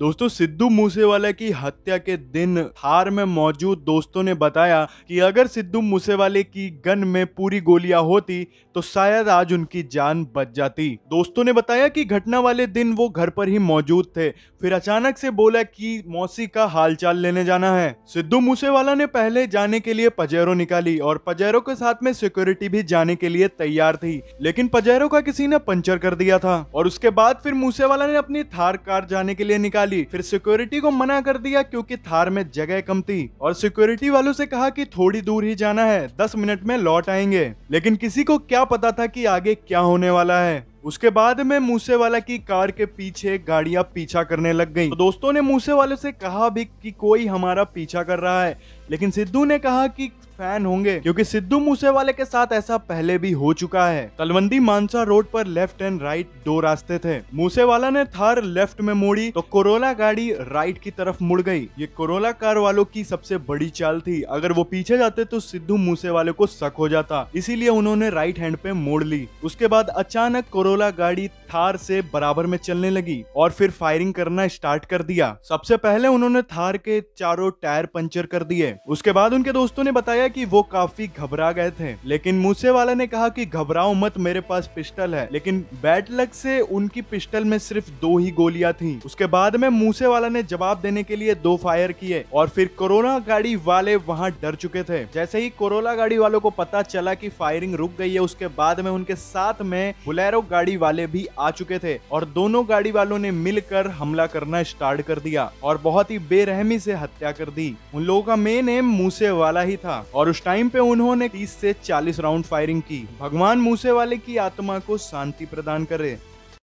दोस्तों सिद्धू मूसेवाला की हत्या के दिन थार में मौजूद दोस्तों ने बताया कि अगर सिद्धू मूसेवाले की गन में पूरी गोलियां होती तो शायद आज उनकी जान बच जाती दोस्तों ने बताया कि घटना वाले दिन वो घर पर ही मौजूद थे फिर अचानक से बोला कि मौसी का हालचाल लेने जाना है सिद्धू मूसेवाला ने पहले जाने के लिए पजेरो निकाली और पजेरो के साथ में सिक्योरिटी भी जाने के लिए तैयार थी लेकिन पजेरो का किसी ने पंचर कर दिया था और उसके बाद फिर मूसेवाला ने अपनी थार कार जाने के लिए निकाली डाली फिर सिक्योरिटी को मना कर दिया क्योंकि थार में जगह कम थी और सिक्योरिटी वालों से कहा कि थोड़ी दूर ही जाना है दस मिनट में लौट आएंगे लेकिन किसी को क्या पता था कि आगे क्या होने वाला है उसके बाद में मूसे वाला की कार के पीछे गाड़ियां पीछा करने लग गई तो दोस्तों ने मूसे वाले से कहा भी कि कोई हमारा पीछा कर रहा है लेकिन सिद्धू ने कहा कि फैन होंगे क्योंकि सिद्धू मूसेवाले के साथ ऐसा पहले भी हो चुका है तलवंडी मानसा रोड पर लेफ्ट एंड राइट दो रास्ते थे मूसेवाला ने थार लेफ्ट में मोड़ी तो कोरोला गाड़ी राइट की तरफ मुड़ गई ये कोरोला कार वालों की सबसे बड़ी चाल थी अगर वो पीछे जाते तो सिद्धू मूसे वाले को शक हो जाता इसीलिए उन्होंने राइट हैंड पे मोड़ ली उसके बाद अचानक कोरोला गाड़ी थार से बराबर में चलने लगी और फिर फायरिंग करना स्टार्ट कर दिया सबसे पहले उन्होंने थार के चारों टायर पंचर कर दिए उसके बाद उनके दोस्तों ने बताया कि वो काफी घबरा गए थे लेकिन मूसे वाला ने कहा कि घबराओ मत मेरे पास पिस्टल है लेकिन बैट लक से उनकी पिस्टल में सिर्फ दो ही गोलियां थी उसके बाद में मूसे वाला ने जवाब देने के लिए दो फायर किए और फिर कोरोना गाड़ी वाले वहाँ डर चुके थे जैसे ही कोरोना गाड़ी वालों को पता चला की फायरिंग रुक गई है उसके बाद में उनके साथ में बुलेरो गाड़ी वाले भी आ चुके थे और दोनों गाड़ी वालों ने मिलकर हमला करना स्टार्ट कर दिया और बहुत ही बेरहमी से हत्या कर दी उन लोगों का मेन नेम मूसेवाला ही था और उस टाइम पे उन्होंने 30 से चालीस राउंड फायरिंग की भगवान मूसे वाले की आत्मा को शांति प्रदान करे